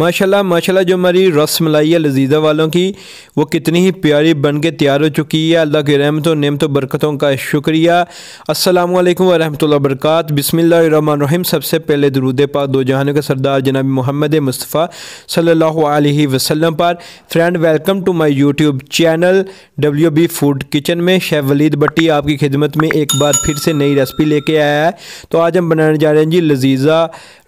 माशाल्लाह माशाल्लाह जो हमारी रस मलाई लजीज़ा वालों की वो कितनी ही प्यारी बन के तैयार हो चुकी है अल्लाह के रहमतों नमतों बरकतों का शुक्रिया अस्सलाम वालेकुम वरहमतुल्लाह बरकात सबसे पहले दरूद पाक दो जहानों के सरदार जनाब मोहम्मद मुस्तफ़ा सल्लल्लाहु अलैहि वसल्लम पर friend welcome to my YouTube channel W B food kitchen में शेफ़ वलीद बट्टी आपकी खिदमत में एक बार फिर से नई रेसिपी लेके आया है तो आज हम बनाने जा रहे हैं जी लजीज़ा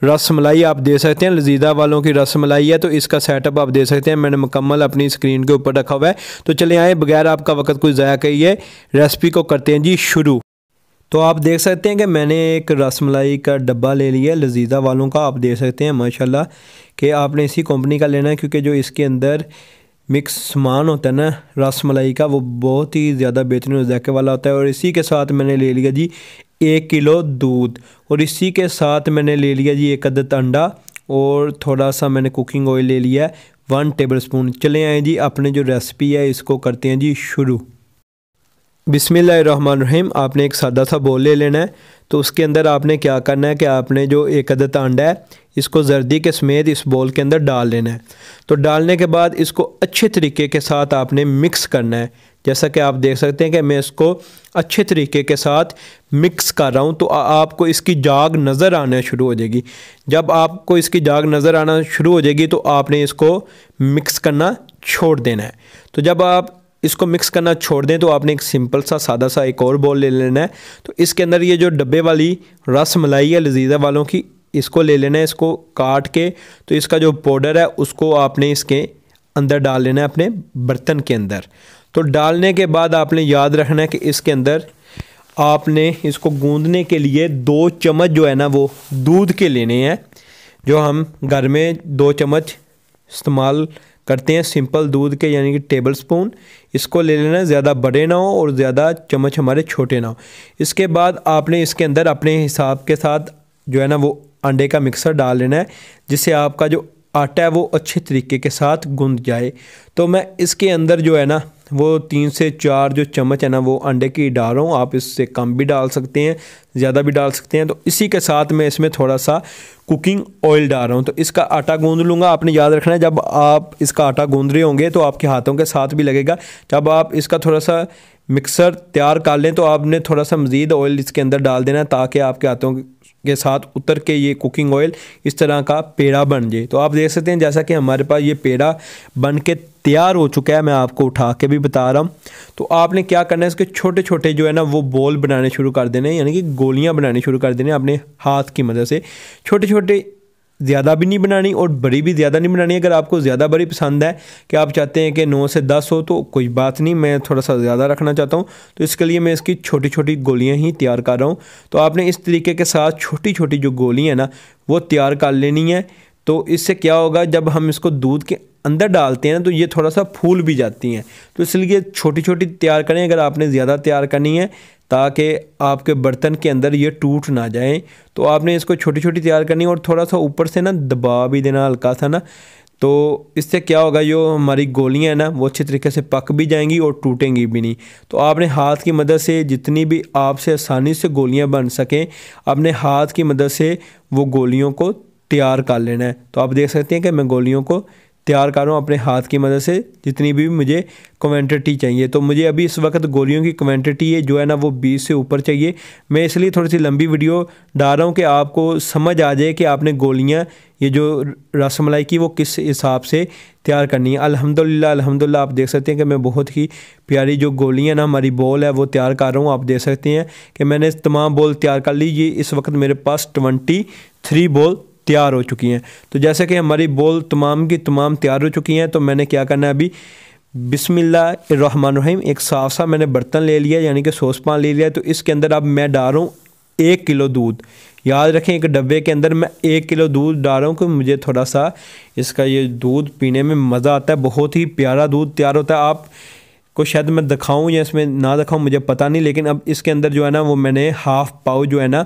रस मलाई आप दे सकते हैं लजीज़ा वालों की रस रसमलाई है तो इसका सेटअप आप दे सकते हैं मैंने मुकम्मल अपनी स्क्रीन के ऊपर रखा हुआ है तो चले आए बगैर आपका वक्त कुछ ज़ाया करिए रेसिपी को करते हैं जी शुरू तो आप देख सकते हैं कि मैंने एक रसमलाई का डब्बा ले लिया है लजीज़ा वालों का आप देख सकते हैं माशाल्लाह कि आपने इसी कंपनी का लेना है क्योंकि जो इसके अंदर मिक्स सामान होता है ना रसमलाई का वो बहुत ही ज़्यादा बेहतरीन जैके वाला होता है और इसी के साथ मैंने ले लिया जी एक किलो दूध और इसी के साथ मैंने ले लिया जी एक अदद अंडा और थोड़ा सा मैंने कुकिंग ऑयल ले लिया है वन टेबल स्पून चले आए जी अपने जो रेसिपी है इसको करते हैं जी शुरू बिसमीम आपने एक सादा सा बोल ले लेना है तो उसके अंदर आपने क्या करना है कि आपने जो एक अदत अंडा है इसको जर्दी के समेत इस बॉल के अंदर डाल लेना है तो डालने के बाद इसको अच्छे तरीके के साथ आपने मिक्स करना है जैसा कि आप देख सकते हैं कि मैं इसको अच्छे तरीके के साथ मिक्स कर रहा हूँ तो आपको इसकी जाग नज़र आना शुरू हो जाएगी जब आपको इसकी जाग नज़र आना शुरू हो जाएगी तो आपने इसको मिक्स करना छोड़ देना है तो जब आप इसको मिक्स करना छोड़ दें तो आपने एक सिंपल सा सादा सा एक और बॉल ले लेना है तो इसके अंदर ये जो डब्बे वाली रस मलाई है लजीज़ा वालों की इसको ले लेना है इसको काट के तो इसका जो पाउडर है उसको आपने इसके अंदर डाल लेना है अपने बर्तन के अंदर तो डालने के बाद आपने याद रखना है कि इसके अंदर आपने इसको गूँधने के लिए दो चम्मच जो है ना वो दूध के लेने हैं जो हम घर में दो चम्मच इस्तेमाल करते हैं सिंपल दूध के यानी कि टेबल स्पून इसको ले लेना ज़्यादा बड़े ना हो और ज़्यादा चम्मच हमारे छोटे ना हो इसके बाद आपने इसके अंदर अपने हिसाब के साथ जो है ना वो अंडे का मिक्सर डाल लेना है जिससे आपका जो आटा है वो अच्छे तरीके के साथ गूँध जाए तो मैं इसके अंदर जो है ना वो तीन से चार जो चम्मच है ना वो अंडे की डाल रहा हूँ आप इससे कम भी डाल सकते हैं ज़्यादा भी डाल सकते हैं तो इसी के साथ मैं इसमें थोड़ा सा कुकिंग ऑयल डाल रहा हूँ तो इसका आटा गूँध लूँगा आपने याद रखना है जब आप इसका आटा गूँध रहे होंगे तो आपके हाथों के साथ भी लगेगा जब आप इसका थोड़ा सा मिक्सर तैयार कर लें तो आपने थोड़ा सा मज़ीद ऑयल इसके अंदर डाल देना ताकि आपके हाथों के साथ उतर के ये कुकिंग ऑयल इस तरह का पेड़ा बन जाए तो आप देख सकते हैं जैसा कि हमारे पास ये पेड़ा बन के तैयार हो चुका है मैं आपको उठा के भी बता रहा हूँ तो आपने क्या करना है इसके छोटे छोटे जो है ना वो बॉल बनाने शुरू कर देने यानी कि गोलियाँ बनानी शुरू कर देने अपने हाथ की मदद से छोटे छोटे ज़्यादा भी नहीं बनानी और बड़ी भी ज़्यादा नहीं बनानी अगर आपको ज़्यादा बड़ी पसंद है कि आप चाहते हैं कि नौ से दस हो तो कोई बात नहीं मैं थोड़ा सा ज़्यादा रखना चाहता हूँ तो इसके लिए मैं इसकी छोटी छोटी गोलियाँ ही तैयार कर रहा हूँ तो आपने इस तरीके के साथ छोटी छोटी जो गोलियाँ हैं ना वो तैयार कर लेनी है तो इससे क्या होगा जब हम इसको दूध के अंदर डालते हैं ना तो ये थोड़ा सा फूल भी जाती हैं तो इसलिए छोटी छोटी तैयार करें अगर आपने ज़्यादा तैयार करनी है ताकि आपके बर्तन के अंदर ये टूट ना जाए तो आपने इसको छोटी छोटी तैयार करनी और थोड़ा सा ऊपर से ना दबा भी देना हल्का सा ना तो इससे क्या होगा जो हमारी गोलियां हैं ना वो अच्छे तरीके से पक भी जाएंगी और टूटेंगी भी नहीं तो आपने हाथ की मदद से जितनी भी आपसे आसानी से गोलियां बन सकें अपने हाथ की मदद से वो गोलियों को तैयार कर लेना है तो आप देख सकते हैं कि मैं गोलियों को तैयार कर रहा हूँ अपने हाथ की मदद से जितनी भी मुझे क्वान्टिटी चाहिए तो मुझे अभी इस वक्त गोलियों की क्वान्टिटी है जो है ना वो बीस से ऊपर चाहिए मैं इसलिए थोड़ी सी लंबी वीडियो डाल रहा हूँ कि आपको समझ आ जाए कि आपने गोलियाँ ये जो रसमलाई की वो किस हिसाब से तैयार करनी है अल्हम्दुलिल्लाह अल्हम्दुलिल्लाह आप देख सकते हैं कि मैं बहुत ही प्यारी जो गोलियाँ ना हमारी बॉल है वो तैयार कर रहा हूँ आप देख सकते हैं कि मैंने तमाम बॉल तैयार कर ली ये इस वक्त मेरे पास ट्वेंटी थ्री बॉल तैयार हो चुकी हैं तो जैसे कि हमारी बोल तमाम की तमाम तैयार हो चुकी हैं तो मैंने क्या करना है अभी बिसमीम एक साफ सा मैंने बर्तन ले लिया यानी कि सॉस पान ले लिया तो इसके अंदर अब मैं डाल रहा हूँ एक किलो दूध याद रखें एक डब्बे के अंदर मैं एक किलो दूध डाल रहा हूँ कि मुझे थोड़ा सा इसका ये दूध पीने में मज़ा आता है बहुत ही प्यारा दूध तैयार होता है आप को शायद मैं दिखाऊं या इसमें ना दिखाऊं मुझे पता नहीं लेकिन अब इसके अंदर जो है ना वो मैंने हाफ पाव जो है ना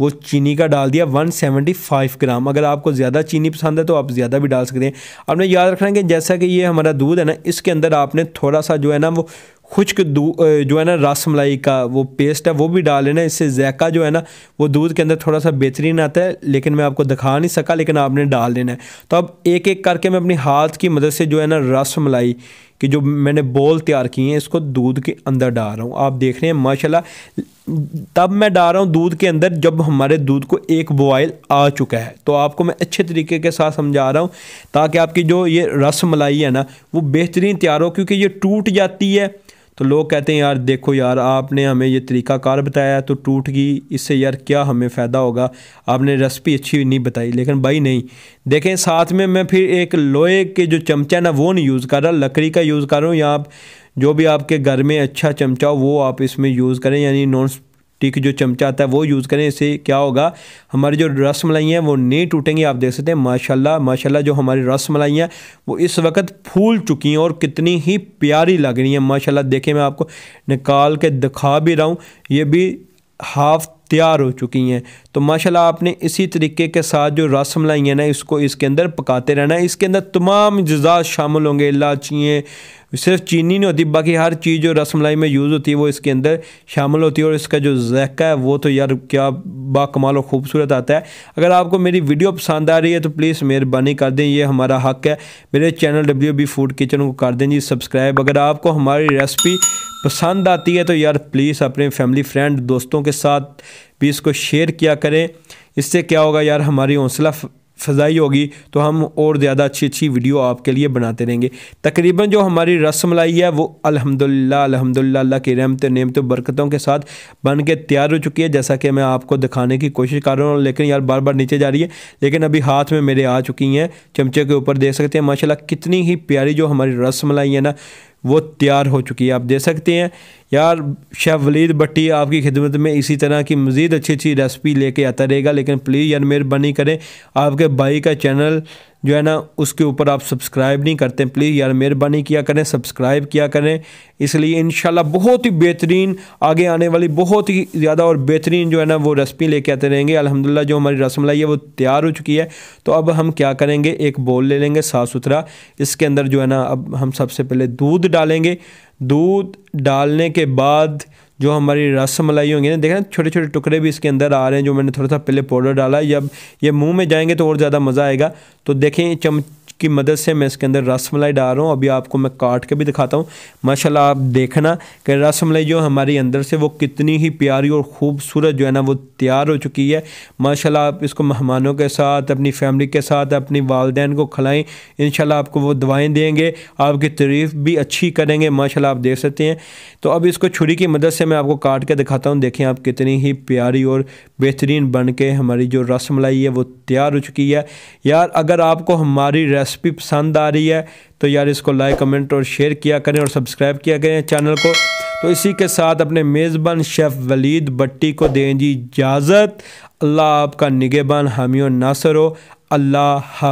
वो चीनी का डाल दिया 175 ग्राम अगर आपको ज़्यादा चीनी पसंद है तो आप ज़्यादा भी डाल सकते हैं आपने याद रखना कि जैसा कि ये हमारा दूध है ना इसके अंदर आपने थोड़ा सा जो है ना वो खुश्क जो है ना रस मलाई का वो पेस्ट है वो भी डाल लेना इससे जैका जो है ना वो दूध के अंदर थोड़ा सा बेहतरीन आता है लेकिन मैं आपको दिखा नहीं सका लेकिन आपने डाल लेना है तो अब एक एक करके मैं अपनी हाथ की मदद से जो है ना रस मलाई कि जो मैंने बॉल तैयार की हैं इसको दूध के अंदर डाल रहा हूँ आप देख रहे हैं माशाल्लाह तब मैं डाल रहा हूँ दूध के अंदर जब हमारे दूध को एक बॉयल आ चुका है तो आपको मैं अच्छे तरीके के साथ समझा रहा हूँ ताकि आपकी जो ये रस मलाई है ना वो बेहतरीन तैयार हो क्योंकि ये टूट जाती है तो लोग कहते हैं यार देखो यार आपने हमें ये तरीकाकार बताया तो टूट गई इससे यार क्या हमें फ़ायदा होगा आपने रेसिपी अच्छी नहीं बताई लेकिन भाई नहीं देखें साथ में मैं फिर एक लोहे के जो चमचा ना वो नहीं यूज़ कर रहा लकड़ी का यूज़ कर रहा हूँ या आप जो भी आपके घर में अच्छा चमचा हो वो आप इसमें यूज़ करें यानी नॉन ठीक है जो चमचा आता है वो यूज़ करें इससे क्या होगा हमारी जो रस मलाई हैं वो नहीं टूटेंगी आप देख सकते हैं माशाल्लाह माशाल्लाह जो हमारी रस मलाई हैं वो इस वक्त फूल चुकी हैं और कितनी ही प्यारी लग रही हैं माशाल्लाह देखें मैं आपको निकाल के दिखा भी रहा हूँ ये भी हाफ तैयार हो चुकी हैं तो माशाल्लाह आपने इसी तरीके के साथ जो रस मलाई है ना इसको इसके अंदर पकाते रहना है इसके अंदर तमाम जजात शामिल होंगे इलाचियाँ सिर्फ चीनी नहीं होती बाकी हर चीज़ जो रस मलाई में यूज़ होती है वो इसके अंदर शामिल होती है और इसका जो जैक़ा है वो तो यार क्या बामाल और ख़ूबसूरत आता है अगर आपको मेरी वीडियो पसंद आ रही है तो प्लीज़ मेहरबानी कर दें ये हमारा हक है मेरे channel W B food kitchen को कर दें जी सब्सक्राइब अगर आपको हमारी रेसिपी पसंद आती है तो यार प्लीज़ अपने फैमिली फ्रेंड दोस्तों के साथ भी इसको शेयर किया करें इससे क्या होगा यार हमारी हौसला फजाई होगी तो हम और ज़्यादा अच्छी अच्छी वीडियो आपके लिए बनाते रहेंगे तकरीबन जो हमारी रस्म लाई है वो अल्हम्दुलिल्लाह अल्हम्दुलिल्लाह अल्लाह की रहमत नेमत बरकतों के साथ बन के तैयार हो चुकी है जैसा कि मैं आपको दिखाने की कोशिश कर रहा हूँ लेकिन यार बार बार नीचे जा रही है लेकिन अभी हाथ में मेरे आ चुकी हैं चमचे के ऊपर देख सकते हैं माशाला कितनी ही प्यारी जो हमारी रस्म लाई है ना वो तैयार हो चुकी है आप दे सकते हैं यार शेफ़ वलीद भट्टी आपकी खिदमत में इसी तरह की मज़ीद अच्छी अच्छी रेसिपी लेके आता रहेगा लेकिन प्लीज़ यार मेहरबानी करें आपके भाई का चैनल जो है ना उसके ऊपर आप सब्सक्राइब नहीं करते प्लीज़ यार मेहरबानी किया करें सब्सक्राइब किया करें इसलिए इन बहुत ही बेहतरीन आगे आने वाली बहुत ही ज़्यादा और बेहतरीन जो है ना वो रेसिपी लेके आते रहेंगे अलहमदिल्ला जो हमारी रसमलाई है वो तैयार हो चुकी है तो अब हम क्या करेंगे एक बोल ले लेंगे साफ़ सुथरा इसके अंदर जो है ना अब हम सबसे पहले दूध डालेंगे दूध डालने के बाद जो हमारी रस मलाई होंगी ना देखें छोटे छोटे टुकड़े भी इसके अंदर आ रहे हैं जो मैंने थोड़ा सा पहले पाउडर डाला जब ये मुंह में जाएंगे तो और ज़्यादा मज़ा आएगा तो देखें चम उसकी मदद से मैं इसके अंदर रस मलाई डाल रहा हूँ अभी आपको मैं काट के भी दिखाता हूँ माशाल्लाह आप देखना कि रस मलाई जो हमारी अंदर से वो कितनी ही प्यारी और ख़ूबसूरत जो है ना वो तैयार हो चुकी है माशाल्लाह आप इसको मेहमानों के साथ अपनी फैमिली के साथ अपनी वालदेन को खिलाएँ इन आपको वो दवाएँ देंगे आपकी तारीफ़ भी अच्छी करेंगे माशाला आप देख सकते हैं तो अब इसको छुरी की मदद से मैं आपको काट के दिखाता हूँ देखें आप कितनी ही प्यारी और बेहतरीन बन के हमारी जो रस मलाई है वो तैयार हो चुकी है यार अगर आपको हमारी रेस रेसिपी पसंद आ रही है तो यार इसको लाइक कमेंट और शेयर किया करें और सब्सक्राइब किया करें चैनल को तो इसी के साथ अपने मेज़बान शेफ़ वलीद भट्टी को दें जी इजाज़त अल्लाह आपका निगेबान हामी और नासर हो अल्लाह